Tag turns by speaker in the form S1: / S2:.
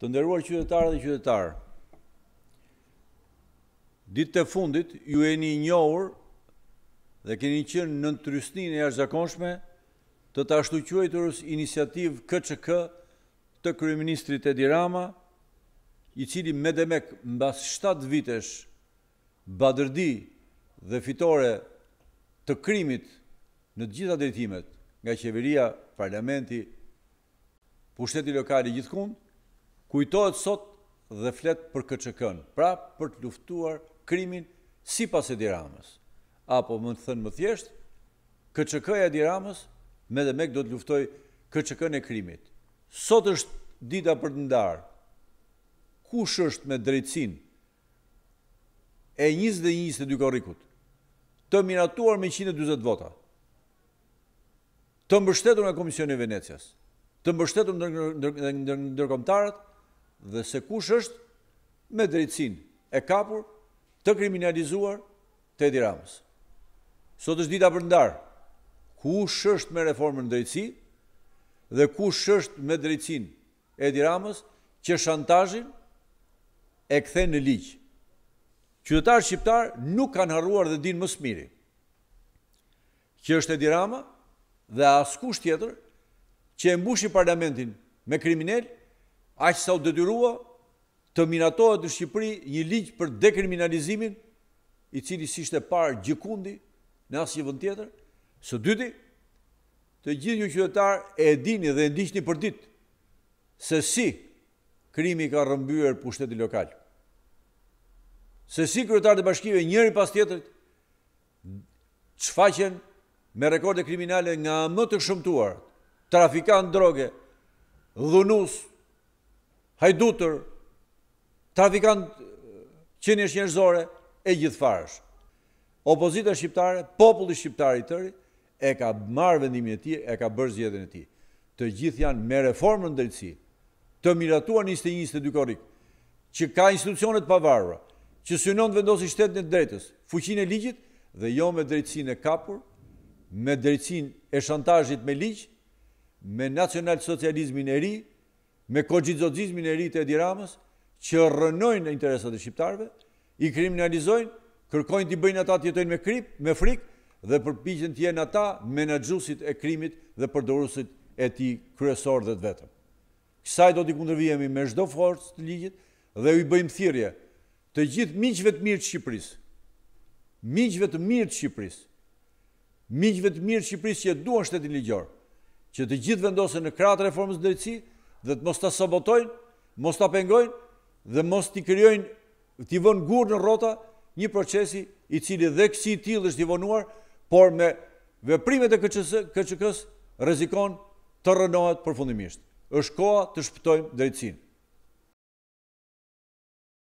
S1: Të nderuar qytetarë dhe qytetarë, ditë të fundit ju e një njohur dhe keni qënë në të rysnin e jashtë të të ashtu quajturës inisiativ KCK të Kryeministrit e Dirama, i cili me demek mbas 7 vitesh badërdi dhe fitore të krimit në gjitha drejtimet nga qeveria, parlamenti, pushteti lokali gjithkund, kujtohet sot dhe flet për KÇK-n, pra për të luftuar krimin sipas e Ramës. Apo mund të thënë më thjesht, KÇK-ja e Ramës me dhe mek do të luftoj KÇK-n e krimit. Sot është dita për të ndarë. Kush është me drejtsin e 21 dhe 22 korrikut të miratuar me 120 vota? Të mbështetur nga Komisioni i Venecias, të mbështetur ndërkombëtarët ndër, ndër, ndër, dhe se kush është me drejtsin e kapur të kriminalizuar të Edi Ramës. Sot është dita përndarë, kush është me reformën drejtsi dhe kush është me drejtsin Edi Ramës që shantajin e këthe në liqë. Qytetarë shqiptarë nuk kanë harruar dhe dinë më smiri. Që është Edi Rama dhe askush tjetër që e mbushi parlamentin me kriminellë Aqë sa u dëtyrua të minatohet në Shqipëri një ligjë për dekriminalizimin, i cili si shte parë gjikundi në asë një vënd tjetër, së dyti, të gjithë një qytetarë e edini dhe ndishtë një për ditë, se si krimi ka rëmbyër për shteti lokal. Se si kërëtar të bashkive njëri pas tjetër, që faqen me rekorde kriminale nga më të shumtuar, trafikan droge, dhunusë, hajdutër, trafikant është njerëzore e gjithfarësh. Opozita shqiptare, populli shqiptar i tërë e ka marrë vendimin e tij, e ka bërë zgjedhjen e tij. Të gjithë janë me reformën drejtësi, të miratuar në 21-22 korrik, që ka institucionet pavarura, që synon të vendosë shtetin e drejtës, fuqinë e ligjit dhe jo me drejtsinë e kapur, me drejtsinë e shantazhit me ligj, me nacional socializmin e ri, me kogjizodzizmin e rritë e diramës, që rënojnë në interesat e shqiptarve, i kriminalizojnë, kërkojnë të bëjnë ata të jetojnë me krip, me frik, dhe përpijqen të jenë ata menagjusit e krimit dhe përdorusit e ti kryesor dhe të vetëm. Kësaj do t'i kundërvijemi me shdo forës të ligjit dhe u i bëjmë thirje të gjithë miqëve të mirë të Shqipëris, miqëve të mirë të Shqipëris, miqëve të mirë të Shqipëris që e duan shtetin ligjor, që të gjithë vendose në kratë reformës dhejtësi, dhe të mos të sabotojnë, mos të pengojnë dhe mos të kërjojnë, të i vënë gurë në rota një procesi i cili dhe kësi tjilë është i vënuar, por me veprimet e këqëkës rezikon të rënohet përfundimisht. është koa të shpëtojmë drejtsinë.